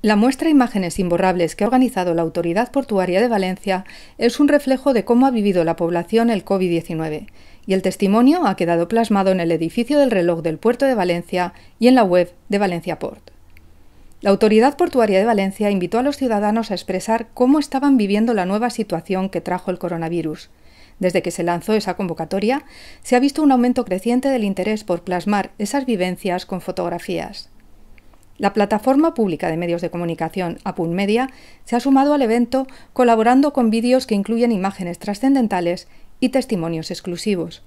La muestra Imágenes Imborrables que ha organizado la Autoridad Portuaria de Valencia es un reflejo de cómo ha vivido la población el COVID-19 y el testimonio ha quedado plasmado en el edificio del reloj del puerto de Valencia y en la web de Valencia Port. La Autoridad Portuaria de Valencia invitó a los ciudadanos a expresar cómo estaban viviendo la nueva situación que trajo el coronavirus. Desde que se lanzó esa convocatoria, se ha visto un aumento creciente del interés por plasmar esas vivencias con fotografías. La plataforma pública de medios de comunicación media se ha sumado al evento colaborando con vídeos que incluyen imágenes trascendentales y testimonios exclusivos.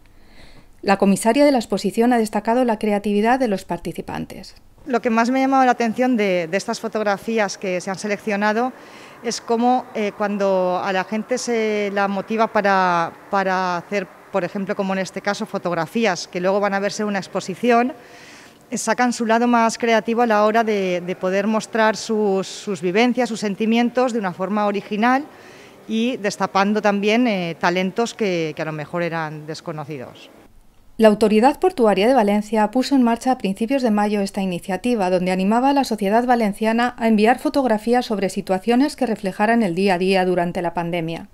La comisaria de la exposición ha destacado la creatividad de los participantes. Lo que más me ha llamado la atención de, estas fotografías que se han seleccionado es cómo eh, cuando a la gente se la motiva para, para hacer, por ejemplo, como en este caso, fotografías que luego van a verse en una exposición, sacan su lado más creativo a la hora de, poder mostrar sus, vivencias, sus sentimientos de una forma original y destapando también eh, talentos que a lo mejor eran desconocidos. La Autoridad Portuaria de Valencia puso en marcha a principios de mayo esta iniciativa, donde animaba a la sociedad valenciana a enviar fotografías sobre situaciones que reflejaran el día a día durante la pandemia.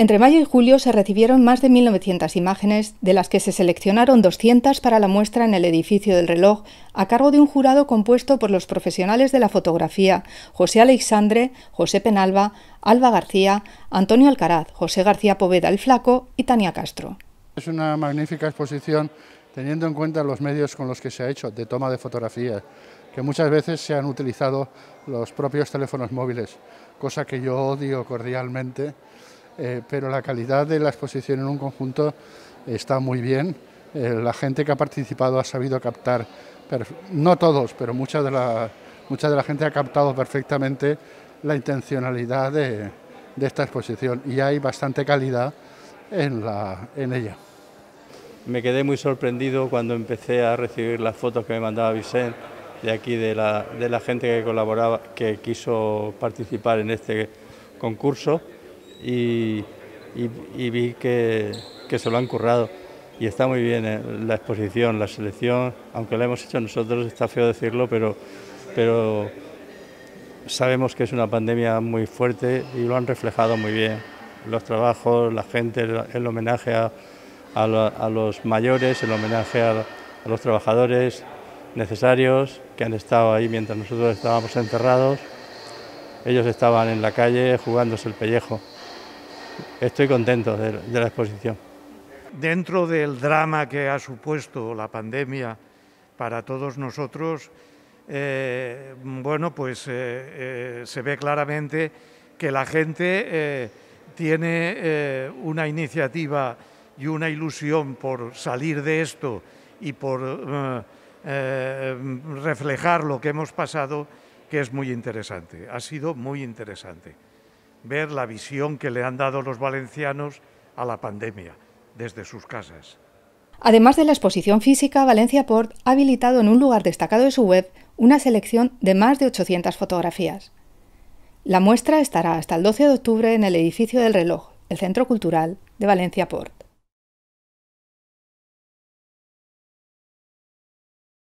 Entre mayo y julio se recibieron más de 1.900 imágenes, de las que se seleccionaron 200 para la muestra en el edificio del reloj, a cargo de un jurado compuesto por los profesionales de la fotografía José Alexandre, José Penalba, Alba García, Antonio Alcaraz, José García Poveda el Flaco y Tania Castro. Es una magnífica exposición teniendo en cuenta los medios con los que se ha hecho de toma de fotografías, que muchas veces se han utilizado los propios teléfonos móviles, cosa que yo odio cordialmente eh, pero la calidad de la exposición en un conjunto está muy bien. Eh, la gente que ha participado ha sabido captar, no todos, pero mucha de la, gente ha captado perfectamente la intencionalidad de, esta exposición y hay bastante calidad en, ella. Me quedé muy sorprendido cuando empecé a recibir las fotos que me mandaba Vicente de aquí, de la gente que colaboraba, que quiso participar en este concurso y, vi que, se lo han currado. Y está muy bien eh, la exposición, la selección, aunque la hemos hecho nosotros, está feo decirlo, pero, sabemos que es una pandemia muy fuerte y lo han reflejado muy bien. Los trabajos, la gente, el homenaje a, los mayores, el homenaje a, los trabajadores necesarios que han estado ahí mientras nosotros estábamos enterrados... Ellos estaban en la calle jugándose el pellejo estoy contento de, la exposición. Dentro del drama que ha supuesto la pandemia para todos nosotros, eh, bueno, pues eh, eh, se ve claramente que la gente tiene una iniciativa y una ilusión por salir de esto y por reflejar lo que hemos pasado, que es muy interesante. Ha sido muy interesante ver la visión que le han dado los valencianos a la pandemia desde sus casas. Además de la exposición física, Valencia Port ha habilitado en un lugar destacado de su web una selección de más de 800 fotografías. La muestra estará hasta el 12 de octubre en el edificio del reloj, el Centro Cultural de Valencia Port.